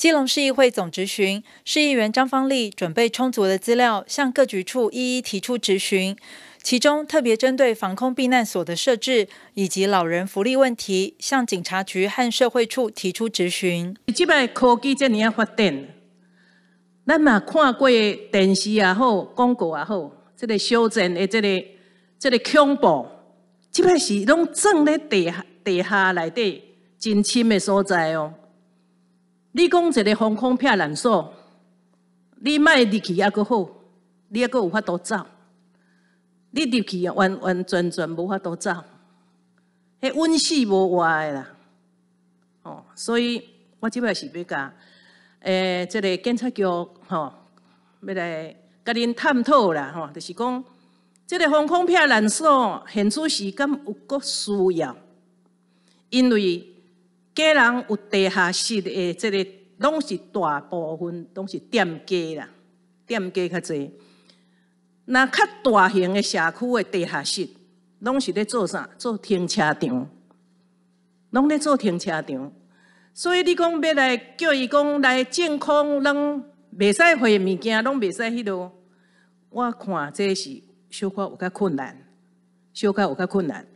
基隆市议会总执询，市议员张方丽准备充足的资料，向各局处一一提出质询。其中特别针对防空避难所的设置以及老人福利问题，向警察局和社会处提出质询。你即摆科技这尔啊发展，咱嘛看过电视也好，广告也好，这个修正的这里，这里恐怖，即摆是拢整咧地地下来底，真深的所在哦。你讲一个防空片难说，你卖入去也阁好，你也阁有法度走，你入去也完完全全无法度走，迄温室无话的啦。哦，所以我即摆是要甲诶，即个检察局吼，要来甲恁探讨啦，吼，就是讲即个防空片难说，现时时间有阁需要，因为。家人有地下室的，这个拢是大部分拢是店家啦，店家较侪。那较大型的社区的地下室，拢是咧做啥？做停车场，拢咧做停车场。所以你讲要来叫伊讲来健康，拢袂使买物件，拢袂使迄度。我看这是小可有较困难，小可有较困难。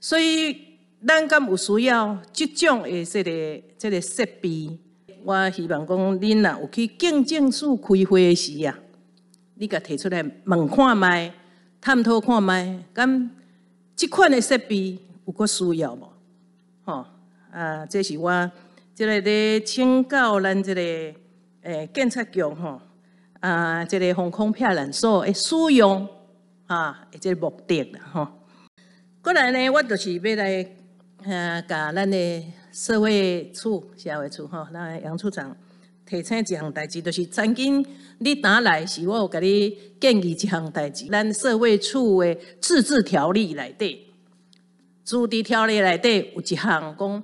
所以。咱敢有需要即种的即个即个设备，我希望讲恁若有去见证处开会时啊，你甲提出来问看麦，探讨看麦，敢即款的设备有搁需要无？吼，啊，这是我即个咧请教咱即个诶建设局吼，啊，即个防空避人所诶使用啊，即个目的吼。个来呢，我就是要来。吓，甲咱的社会处社会处咱那杨处长提醒一项代志，就是曾经你打来是我有甲你建议一项代志，咱社会处的自治条例内底，自治条例内底有一项讲，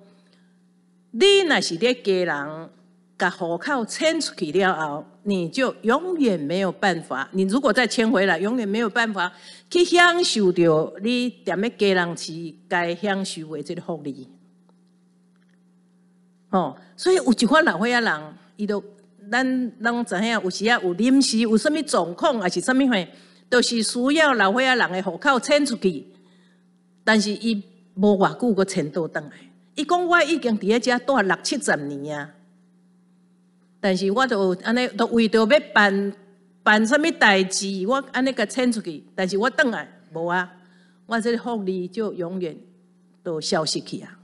你若是咧家人。甲户口迁出去了后，你就永远没有办法。你如果再迁回来，永远没有办法去享受到你踮咧家人市该享受的这个福利。吼，所以有一款老岁仔人，伊都咱拢知影，有时啊有临时有甚物状况，还是甚物货，都是需要老岁仔人的户口迁出去。但是伊无偌久佫迁倒倒来，伊讲我已经伫咧遮住六七十年啊。但是我都安尼，都为着要办办啥物代志，我安尼甲请出去。但是我倒来，无啊！我即个福利就永远都消失去啊！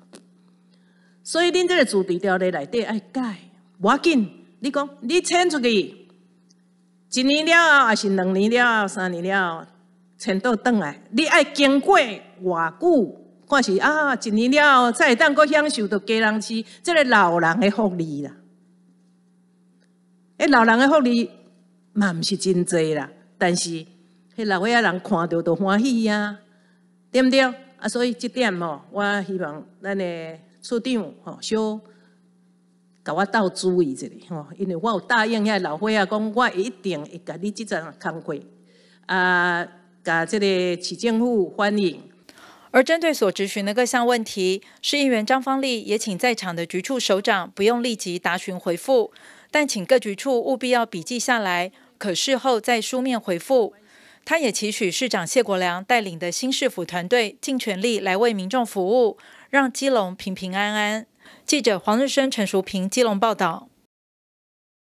所以恁即个主题条例内底爱改，无要紧。你讲，你请出去一年了，还是两年了、三年了，请倒倒来，你爱经过偌久？看是啊，一年了，再等，阁享受到家人吃即个老人的福利啦。诶，老人的福利嘛，毋是真济啦。但是，迄老岁仔人看着都欢喜呀，对毋对？啊，所以即点吼，我希望咱诶处长吼，小甲我斗注意一下吼，因为我有答应遐老岁仔讲，我一定会甲你即啊，开会啊，甲即个市政府欢迎。而针对所咨询的各项问题，市议员张方丽也请在场的局处首长不用立即答询回复。但请各局处务必要笔记下来，可事后再书面回复。他也期许市长谢国良带领的新市府团队尽全力来为民众服务，让基隆平平安安。记者黄日升、陈淑平，基隆报道。